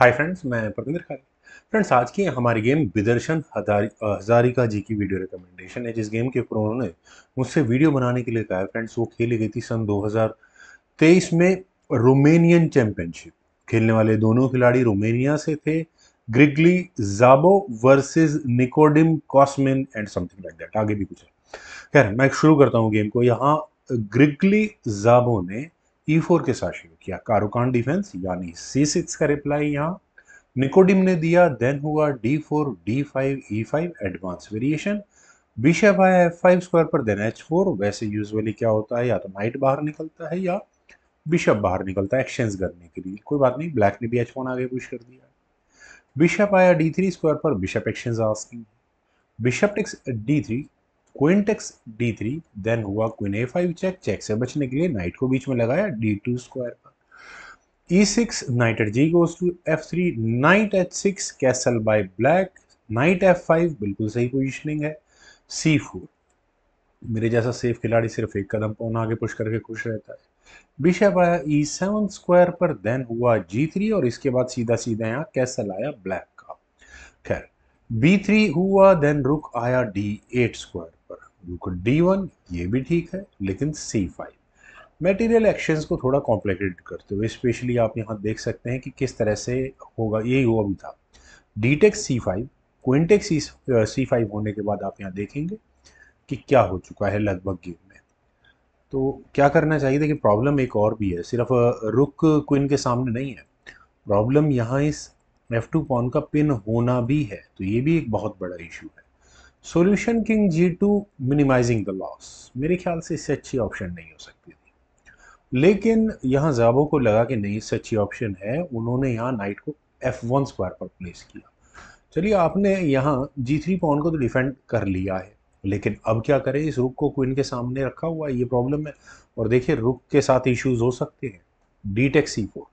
hi friends मैं परविंदर खा friends आज की हमारी गेम विदर्शन हजारिका जी की वीडियो रिकमेंडेशन है जिस गेम के ऊपर उन्होंने मुझसे वीडियो बनाने के लिए कहा है फ्रेंड्स वो खेली गई थी सन 2023 में रोमेनियन चैंपियनशिप खेलने वाले दोनों खिलाड़ी रोमेनिया से थे ग्रिगली जाबो versus Nikodim Cosmin and something like that आगे भी कुछ है खैर मैं शुरू करता हूँ गेम को यहाँ ग्रिगली जाबो ने ई e फोर के साथ शुरू किया कारोकान डिफेंस यानी सी सिक्स का रिप्लाई यहाँ निकोडिम ने दिया देन हुआ D four D five E five advance variation bishop आया एफ फाइव स्क्वायर पर देन एच फोर वैसे यूजुअली क्या होता है या तो नाइट बाहर निकलता है या बिशप बाहर निकलता है एक्सचेंज करने के लिए कोई बात नहीं ब्लैक ने भी एच फोन आगे पुश कर दिया बिशप आया डी थ्री स्क्वायर पर bishop exchange asking bishop takes D three queen takes D three then हुआ queen A five check check से बचने के लिए नाइट को बीच में लगाया डी टू स्क्वायर पर E six knight at G goes to F three knight H six castle by black knight F five बिल्कुल सही पोजिशनिंग है सी फोर मेरे जैसा सेफ खिलाड़ी सिर्फ एक कदम पौना आगे पुश करके खुश रहता है बिशप आया ई सेवन स्क्वायर पर देन हुआ जी थ्री और इसके बाद सीधा सीधा यहाँ कैसल आया ब्लैक का खैर बी थ्री हुआ देन रुक आया D eight square you could D one ये भी ठीक है लेकिन सी फाइव मेटीरियल एक्शंस को थोड़ा कॉम्प्लिकेट करते हुए स्पेशली आप यहाँ देख सकते हैं कि किस तरह से होगा यही हुआ भी था D takes C five queen takes C five होने के बाद आप यहाँ देखेंगे कि क्या हो चुका है लगभग गेम में तो क्या करना चाहिए था कि प्रॉब्लम एक और भी है सिर्फ रुक क्विन के सामने नहीं है प्रॉब्लम यहाँ इस एफ टू पॉन का पिन होना भी है तो ये भी एक बहुत बड़ा इशू है solution king G two minimizing the loss मेरे ख्याल से इससे अच्छी ऑप्शन नहीं हो सकती थी लेकिन यहाँ जाबो को लगा कि नहीं इससे अच्छी ऑप्शन है उन्होंने यहाँ नाइट को एफ वन स्क्वायर पर प्लेस किया चलिए आपने यहाँ जी थ्री पॉन को तो डिफेंड कर लिया है लेकिन अब क्या करें इस रुक को क्वीन के सामने रखा हुआ है ये प्रॉब्लम है और देखिए रुक के साथ इश्यूज हो सकते हैं डी टेक सी फोर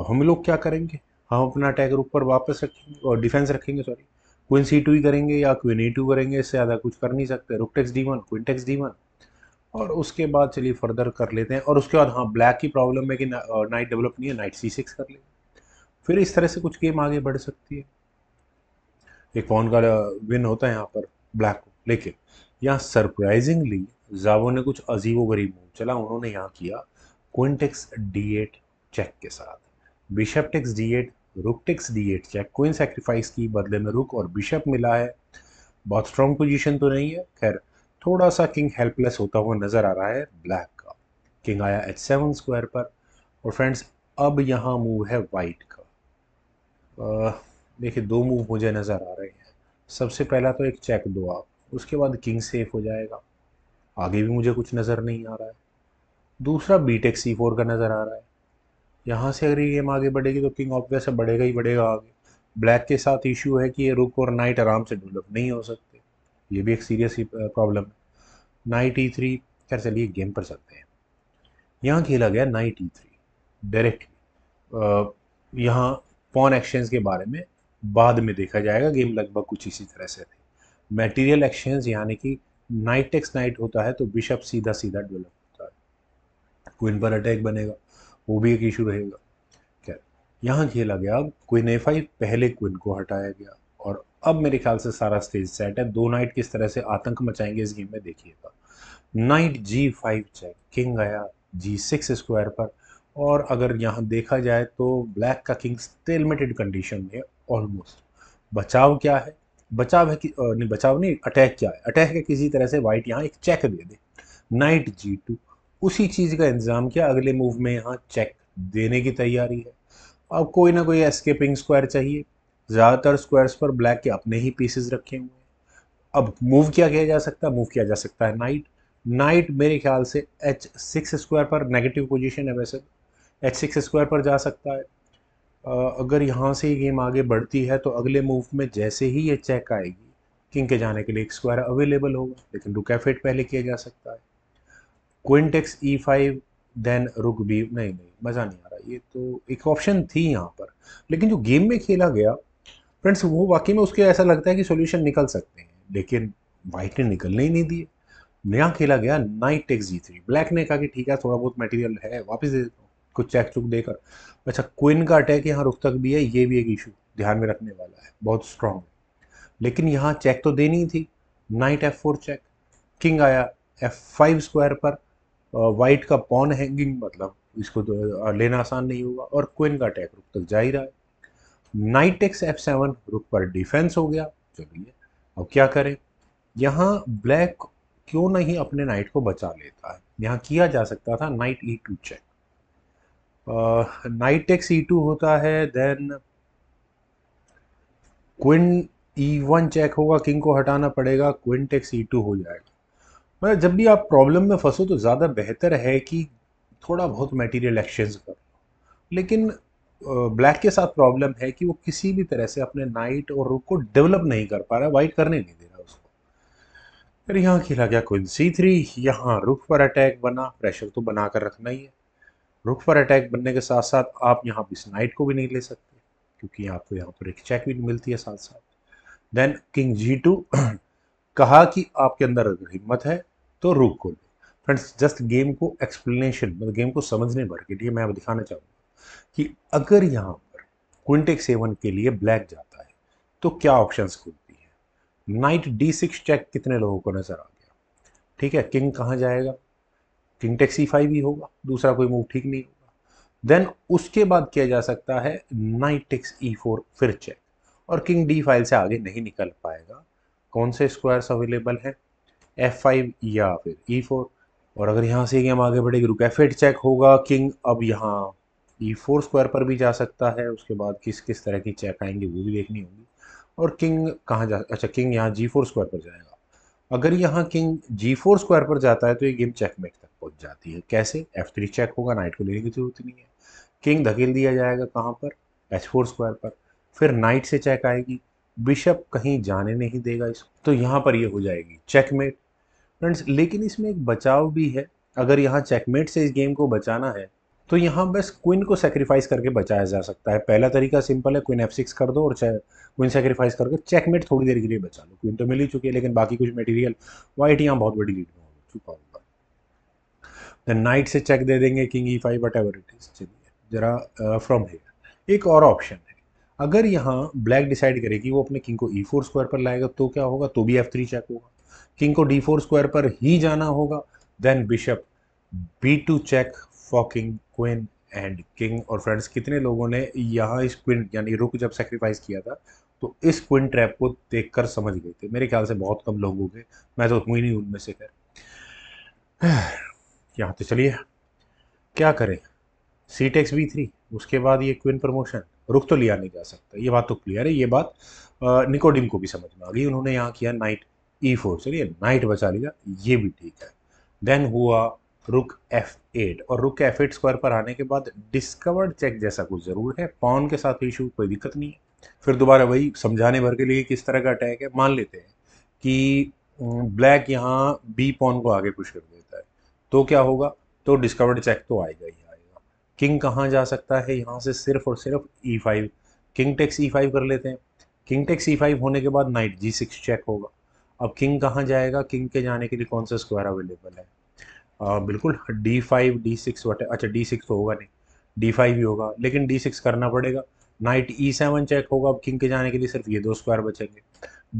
अब हम लोग क्या करेंगे हम अपना अटैक रुक पर वापस रखेंगे और डिफेंस रखेंगे सॉरी क्विन सी टू ही करेंगे या क्विन ए टू करेंगे इससे ज़्यादा कुछ कर नहीं सकते rook takes D one queen takes D one और उसके बाद चलिए फर्दर कर लेते हैं और उसके बाद हाँ ब्लैक की प्रॉब्लम है कि नाइट डेवलप नहीं है नाइट सी सिक्स कर ले फिर इस तरह से कुछ गेम आगे बढ़ सकती है एक पॉन का विन होता है यहाँ पर ब्लैक को लेकिन यहाँ सरप्राइजिंगली जावो ने कुछ अजीबो गरीब मूव चला उन्होंने यहाँ किया क्विंटेक्स डी एट चेक के साथ bishop takes D eight rook takes D eight check queen sacrifice की बदले में रुक और बिशप मिला है बहुत स्ट्रॉन्ग पोजीशन तो नहीं है खैर थोड़ा सा किंग हेल्पलेस होता हुआ नज़र आ रहा है ब्लैक का किंग आया एच सेवन स्क्वायर पर और फ्रेंड्स अब यहाँ मूव है वाइट का देखिए दो मूव मुझे नज़र आ रहे हैं सबसे पहला तो एक चेक दो आप उसके बाद किंग सेफ हो जाएगा आगे भी मुझे कुछ नज़र नहीं आ रहा है दूसरा बी टेक सी फोर का नज़र आ रहा है यहाँ से अगर ये गेम आगे बढ़ेगी तो किंग ऑफ है बढ़ेगा ही बढ़ेगा आगे ब्लैक के साथ इशू है कि ये रुक और नाइट आराम से डेवलप नहीं हो सकते ये भी एक सीरियस प्रॉब्लम है नाइट ई थ्री खैर चलिए गेम पर सकते हैं यहाँ खेला गया नाइट ई थ्री डायरेक्टली यहाँ पॉन एक्सचेंज के बारे में बाद में देखा जाएगा गेम लगभग कुछ इसी तरह से थे मटेरियल एक्सचेंज यानी कि नाइट एक्स नाइट होता है तो बिशप सीधा सीधा डेवलप होता है क्विन पर अटैक बनेगा वो भी एक इशू रहेगा खैर यहाँ खेला गया क्विन ए फाइव पहले क्विन को हटाया गया और अब मेरे ख्याल से सारा स्टेज सेट है दो नाइट किस तरह से आतंक मचाएंगे इस गेम में देखिएगा नाइट जी फाइव चेक किंग आया जी सिक्स स्क्वायर पर और अगर यहाँ देखा जाए तो ब्लैक का किंग स्टेलमेटेड कंडीशन में ऑलमोस्ट बचाव क्या है बचाव है कि नहीं बचाव नहीं अटैक क्या है अटैक है किसी तरह से वाइट यहाँ एक चेक दे दे नाइट जी टू उसी चीज़ का इंतज़ाम किया अगले मूव में यहाँ चेक देने की तैयारी है अब कोई ना कोई एस्केपिंग स्क्वायर चाहिए ज़्यादातर स्क्वायर्स पर ब्लैक के अपने ही पीसेस रखे हुए हैं अब मूव क्या किया जा सकता है मूव किया जा सकता है नाइट नाइट मेरे ख्याल से एच सिक्स स्क्वायर पर नेगेटिव पोजीशन है वैसे एच सिक्स स्क्वायर पर जा सकता है अगर यहाँ से ही गेम आगे बढ़ती है तो अगले मूव में जैसे ही ये चेक आएगी किंग के जाने के लिए एक स्क्वायर अवेलेबल होगा लेकिन रुकेफेट पहले किया जा सकता है queen takes E five then rook B नहीं नहीं मज़ा नहीं आ रहा ये तो एक ऑप्शन थी यहाँ पर लेकिन जो गेम में खेला गया फ्रेंड्स वो वाकई में उसके ऐसा लगता है कि सोल्यूशन निकल सकते हैं लेकिन वाइट ने निकलने ही नहीं दिए नया खेला गया knight takes G three black ने कहा कि ठीक है थोड़ा बहुत मटेरियल है वापस दे देता हूँ कुछ चेक चुक देकर अच्छा क्विन का अटैक यहाँ रुक तक भी है ये भी एक इशू ध्यान में रखने वाला है बहुत स्ट्रांग लेकिन यहाँ चेक तो देनी थी knight F four check king आया एफ फाइव स्क्वायर पर वाइट का पॉन हैंगिंग मतलब इसको तो लेना आसान नहीं होगा और क्विन का अटैक रुक तक जा ही रहा है नाइट एक्स एफ सेवन रुक पर डिफेंस हो गया चलिए अब क्या करें यहाँ ब्लैक क्यों नहीं अपने नाइट को बचा लेता है यहाँ किया जा सकता था knight E two check knight X E two होता है then queen E one check होगा किंग को हटाना पड़ेगा क्विन टेक्स ई टू हो जाएगा मतलब जब भी आप प्रॉब्लम में फंसो तो ज़्यादा बेहतर है कि थोड़ा बहुत मटेरियल एक्सचेंज करो लेकिन ब्लैक के साथ प्रॉब्लम है कि वो किसी भी तरह से अपने नाइट और रुक को डेवलप नहीं कर पा रहा है वाइट करने नहीं दे रहा उसको फिर यहाँ खेला गया कोई सी थ्री यहाँ रुख पर अटैक बना प्रेशर तो बना कर रखना ही है रुख पर अटैक बनने के साथ साथ आप यहाँ इस नाइट को भी नहीं ले सकते क्योंकि आपको यहाँ पर एक चेक भी मिलती है साथ साथ देन किंग जी टू कहा कि आपके अंदर अगर हिम्मत है तो रूप खोल फ्रेंड्स जस्ट गेम को एक्सप्लेनेशन मतलब गेम को समझने भर के लिए मैं दिखाना चाहूँगा कि अगर यहाँ पर क्विंटेक सेवन के लिए ब्लैक जाता है तो क्या ऑप्शंस खुलती है नाइट डी सिक्स चेक कितने लोगों को नज़र आ गया ठीक है किंग कहाँ जाएगा किंग टेक सी फाइव ही होगा दूसरा कोई मूव ठीक नहीं होगा देन उसके बाद किया जा सकता है नाइट टेक्स ई फोर फिर चेक और किंग डी फाइल से आगे नहीं निकल पाएगा कौन से स्क्वायर्स अवेलेबल हैं एफ फाइव या फिर ई e फोर और अगर यहाँ से गेम आगे बढ़ेगी रुक एफ एट चेक होगा किंग अब यहाँ ई फोर स्क्वायर पर भी जा सकता है उसके बाद किस किस तरह की चेक आएंगी वो भी देखनी होगी और किंग कहाँ जा अच्छा किंग यहाँ जी फोर स्क्वायर पर जाएगा अगर यहाँ किंग जी फोर स्क्वायर पर जाता है तो ये गेम चेकमेट तक पहुँच जाती है कैसे एफ थ्री चेक होगा नाइट को लेने की जरूरत नहीं है किंग धकेल दिया जाएगा कहाँ पर एच फोर स्क्वायर पर फिर नाइट से चेक आएगी बिशप कहीं जाने नहीं देगा इसको तो यहाँ पर ये यह हो जाएगी चेकमेट फ्रेंड्स लेकिन इसमें एक बचाव भी है अगर यहाँ चेकमेट से इस गेम को बचाना है तो यहाँ बस क्विन को सेक्रीफाइस करके बचाया जा सकता है पहला तरीका सिंपल है क्विन एफ सिक्स कर दो और क्विन सेक्रीफाइस करके चेकमेट थोड़ी देर के लिए बचा लो क्विन तो मिल ही चुकी है लेकिन बाकी कुछ मटेरियल वाइट यहाँ बहुत बड़ी लीड में हो चुका होगा देन नाइट से चेक दे देंगे king E five whatever it is चलिए जरा फ्रॉम uh, हेयर एक और ऑप्शन है अगर यहाँ ब्लैक डिसाइड करे कि वो अपने किंग को ई फोर स्क्वायर पर लाएगा तो क्या होगा तो भी एफ थ्री चेक होगा किंग को डी फोर स्क्वायर पर ही जाना होगा then bishop B two check for king queen and king और फ्रेंड्स कितने लोगों ने यहाँ इस क्विन यानी रुक जब सेक्रीफाइस किया था तो इस क्विन ट्रैप को देख कर समझ गए थे मेरे ख्याल से बहुत कम लोग होंगे मैं तो हूँ ही नहीं उनमें से कर यहाँ तो चलिए क्या करें सी टेक्स बी थ्री उसके बाद ये क्विन प्रमोशन रुख तो लिया नहीं जा सकता ये बात तो क्लियर है ये बात निकोडिम को भी समझ में आ गई उन्होंने यहाँ किया नाइट ई फोर चलिए नाइट बचा लिया ये भी ठीक है देन हुआ रुक एफ एट और रुक एफ एट स्क्वायर पर आने के बाद डिस्कवर्ड चेक जैसा कुछ ज़रूर है पॉन के साथ इशू कोई दिक्कत नहीं है फिर दोबारा वही समझाने भर के लिए किस तरह का अटैक है मान लेते हैं कि ब्लैक यहाँ बी पॉन को आगे पुश कर देता है तो क्या होगा तो डिस्कवर्ड चेक तो आएगा ही किंग कहाँ जा सकता है यहाँ से सिर्फ और सिर्फ e e five king takes e e five कर लेते हैं king takes e e five होने के बाद नाइट जी सिक्स चेक होगा अब किंग कहाँ जाएगा किंग के जाने के लिए कौन सा स्क्वायर अवेलेबल है आ, बिल्कुल d five d six what अच्छा डी सिक्स तो होगा नहीं डी फाइव ही होगा लेकिन डी सिक्स करना पड़ेगा नाइट ई सेवन चेक होगा अब किंग के जाने के लिए सिर्फ ये दो स्क्वायर बचेंगे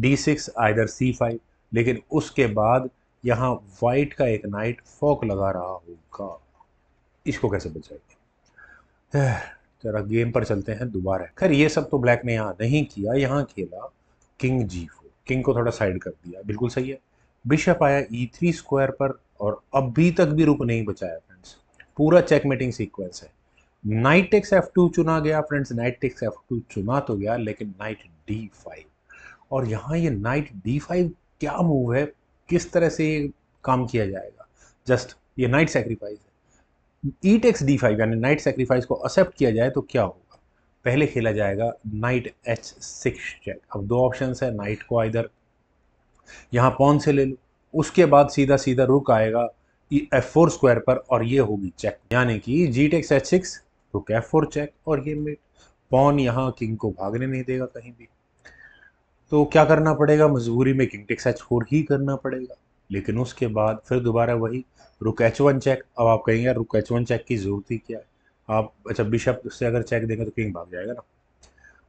d six either c five लेकिन उसके बाद यहाँ वाइट का एक नाइट फॉक लगा रहा होगा इसको कैसे बचाएगा जरा गेम पर चलते हैं दोबारा खैर ये सब तो ब्लैक ने यहाँ नहीं किया यहाँ खेला किंग जी फोर किंग को थोड़ा साइड कर दिया बिल्कुल सही है बिशप आया ई थ्री स्क्वायर पर और अभी तक भी रुक नहीं बचाया फ्रेंड्स पूरा चेकमेटिंग सीक्वेंस है नाइट टेक्स एफ टू चुना गया friends knight takes f two चुना तो गया लेकिन नाइट डी फाइव और यहाँ ये नाइट डी फाइव क्या मूव है किस तरह से काम किया जाएगा जस्ट ये नाइट सेक्रीफाइस है ई टेक्स डी फाइव यानी नाइट सेक्रीफाइस को एक्सेप्ट किया जाए तो क्या होगा पहले खेला जाएगा नाइट एच सिक्स चेक अब दो ऑप्शन है नाइट को इधर यहाँ पौन से ले लो उसके बाद सीधा सीधा रुक आएगा एफ फोर स्क्वायर पर और ये होगी चेक यानी कि g takes h six rook f four check और ये मेट पौन यहाँ किंग को भागने नहीं देगा कहीं भी तो क्या करना पड़ेगा मजबूरी में किंग टेक्स एच फोर ही करना पड़ेगा लेकिन उसके बाद फिर दोबारा वही रुक एच वन चेक अब आप कहेंगे यार रुक एच वन चेक की ज़रूरत ही क्या है आप अच्छा बिशप से अगर चेक देंगे तो किंग भाग जाएगा ना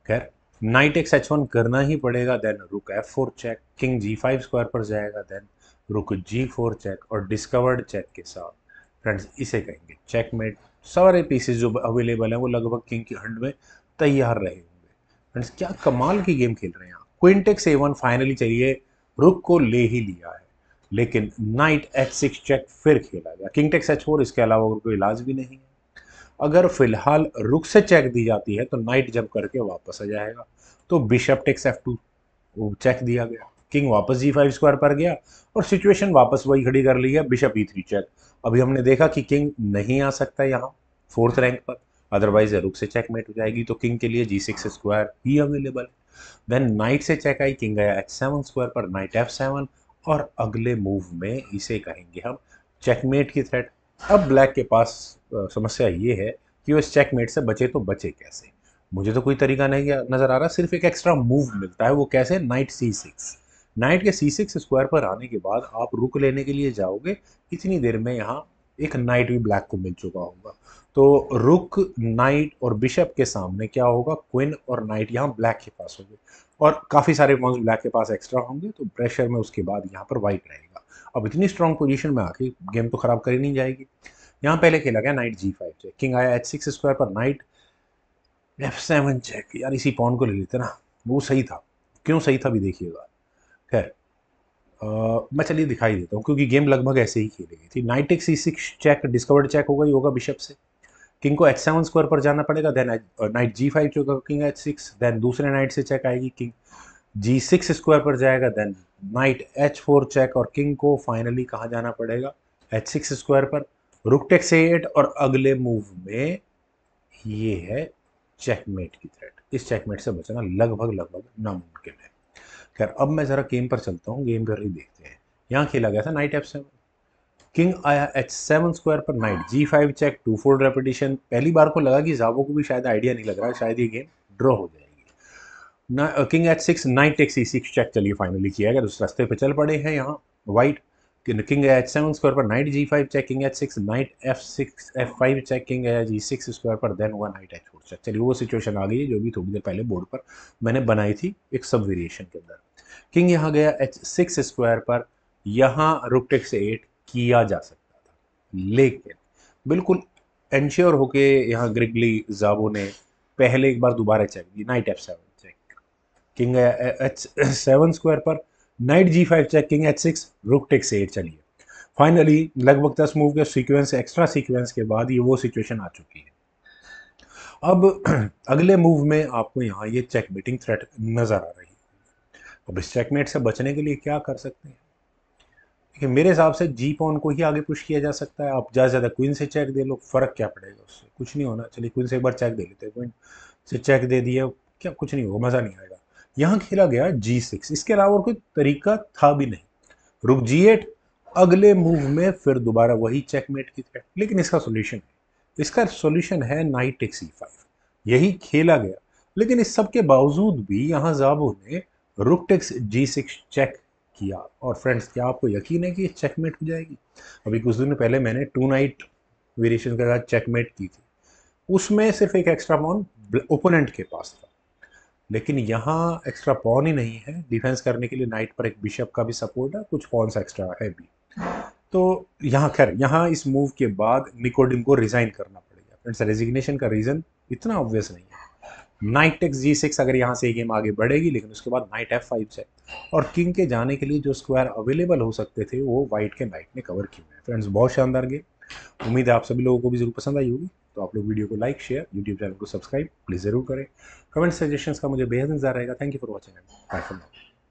खैर नाइट एक्स एच वन करना ही पड़ेगा then rook f four check king g five square पर जाएगा then rook g four check और डिस्कवर्ड चेक के साथ फ्रेंड्स इसे कहेंगे चेकमेट सारे पीसेज जो अवेलेबल हैं वो लगभग किंग की हंड में तैयार रहे होंगे फ्रेंड्स क्या कमाल की गेम खेल रहे हैं आप क्विंटेक्स ए वन फाइनली चाहिए रुक को ले ही लिया है लेकिन नाइट एच सिक्स चेक फिर खेला गया किंग टेक्स एच फोर इसके अलावा कोई इलाज भी नहीं है अगर फिलहाल रुक से चेक दी जाती है तो नाइट जब करके वापस आ जाएगा तो bishop takes f two check दिया गया किंग वापस जी फाइव स्क्वायर पर गया और सिचुएशन वापस वही खड़ी कर ली है बिशप ई थ्री चेक अभी हमने देखा कि किंग नहीं आ सकता यहाँ फोर्थ रैंक पर अदरवाइज रुक से चेक मेट हो जाएगी तो किंग के लिए जी सिक्स स्क्वायर ही अवेलेबल है देन नाइट से चेक आई किंग आया एच सेवन स्क्वायर पर नाइट एफ सेवन और अगले मूव में इसे कहेंगे हम चेकमेट की थ्रेट अब ब्लैक के पास समस्या ये है कि वो इस चेकमेट से बचे तो बचे कैसे मुझे तो कोई तरीका नहीं नज़र आ रहा सिर्फ एक एक्स्ट्रा मूव मिलता है वो कैसे नाइट सी सिक्स नाइट के सी सिक्स स्क्वायर पर आने के बाद आप रुक लेने के लिए जाओगे इतनी देर में यहाँ एक नाइट भी ब्लैक को मिल चुका होगा तो रुक नाइट और बिशप के सामने क्या होगा क्विन और नाइट यहाँ ब्लैक के पास होंगे और काफ़ी सारे पॉइंट्स ब्लैक के पास एक्स्ट्रा होंगे तो प्रेशर में उसके बाद यहाँ पर वाइट रहेगा अब इतनी स्ट्रॉन्ग पोजीशन में आके गेम तो ख़राब कर ही नहीं जाएगी यहाँ पहले खेला गया नाइट जी फाइव चेक किंग आया एच सिक्स स्क्वायर पर नाइट एफ सेवन चेक यार इसी पॉन को ले लेते ना वो सही था क्यों सही था भी देखिएगा खैर मैं चलिए दिखाई देता हूँ क्योंकि गेम लगभग ऐसे ही खेली गई थी knight x c six check discovered check होगा ही होगा बिशप से किंग को एच सेवन स्क्वायर पर जाना पड़ेगा देन नाइट जी फाइव चुका किंग एच सिक्स देन दूसरे नाइट से चेक आएगी किंग जी सिक्स स्क्वायर पर जाएगा then knight h four check और किंग को फाइनली कहाँ जाना पड़ेगा एच सिक्स स्क्वायर पर रुक टेक से एट और अगले मूव में ये है चेकमेट की थ्रेट इस चेकमेट से बचना लगभग लगभग नामुमकिन है खैर अब मैं ज़रा गेम पर चलता हूँ गेम पर ही देखते हैं यहाँ खेला गया था नाइट एफ सेवन किंग आया एच सेवन स्क्वायर पर नाइट जी five check twofold repetition पहली बार को लगा कि जाबो को भी शायद आइडिया नहीं लग रहा है शायद ये गेम ड्रॉ हो जाएगी king h six knight take c six check चलिए फाइनली किया गया उस रास्ते पर चल पड़े हैं यहाँ white king h seven square पर नाइट जी five check king h six knight f six f five check king h g six square पर देन हुआ नाइट एच फोर चेक चलिए वो सिचुएशन आ गई है जो भी थोड़ी देर पहले बोर्ड पर मैंने बनाई थी एक सब वेरिएशन के अंदर किंग यहाँ गया एच सिक्स स्क्वायर पर यहाँ रुक टेक्स एट किया जा सकता था लेकिन बिल्कुल एंश्योर होके यहाँ ग्रिगली जाबो ने पहले एक बार दोबारा चेक की knight f seven check king h seven square पर नाइट जी five check king h six rook take से एट चलिए फाइनली लगभग दस मूव के सीक्वेंस एक्स्ट्रा सीक्वेंस के बाद ये वो सिचुएशन आ चुकी है अब अगले मूव में आपको यहाँ ये चेकमेटिंग थ्रेट नज़र आ रही है अब इस चेकमेट से बचने के लिए क्या कर सकते हैं कि मेरे हिसाब से जी पॉन को ही आगे पुश किया जा सकता है आप ज़्यादा से ज़्यादा क्वीन से चेक दे लो फ़र्क क्या पड़ेगा उससे कुछ नहीं होना चलिए क्वीन से एक बार चेक दे लेते हैं क्वीन से चेक दे दिया क्या कुछ नहीं होगा मज़ा नहीं आएगा यहाँ खेला गया जी सिक्स इसके अलावा और कोई तरीका था भी नहीं रुक जी एट अगले मूव में फिर दोबारा वही चेकमेट की थ्रेट लेकिन इसका सोल्यूशन है इसका सोल्यूशन है नाइट टेक सी फाइव यही खेला गया लेकिन इस सब के बावजूद भी यहाँ जाबो ने रुक टेक्स जी सिक्स चेक किया और फ्रेंड्स क्या आपको यकीन है कि चेकमेट हो जाएगी अभी कुछ दिन पहले मैंने टू नाइट वेरिएशन के साथ चेकमेट की थी उसमें सिर्फ एक एक्स्ट्रा पॉन ओपोनेंट के पास था लेकिन यहाँ एक्स्ट्रा पॉन ही नहीं है डिफेंस करने के लिए नाइट पर एक बिशप का भी सपोर्ट है कुछ पॉन्स एक्स्ट्रा है भी तो यहाँ खैर यहाँ इस मूव के बाद निकोडिम को रिज़ाइन करना पड़ेगा फ्रेंड्स रेजिग्नेशन का रीज़न इतना ऑब्वियस नहीं है नाइट एक्स जी सिक्स अगर यहाँ से गेम आगे बढ़ेगी लेकिन उसके बाद नाइट एफ फाइव से और किंग के जाने के लिए जो स्क्वायर अवेलेबल हो सकते थे वो वाइट के नाइट ने कवर किए हैं फ्रेंड्स बहुत शानदार गेम उम्मीद है आप सभी लोगों को भी जरूर पसंद आई होगी तो आप लोग वीडियो को लाइक शेयर यूट्यूब चैनल को सब्सक्राइब प्लीज़ ज़रूर करें कमेंट सजेशन का मुझे बेहद इंतजार रहेगा thank you for watching bye for now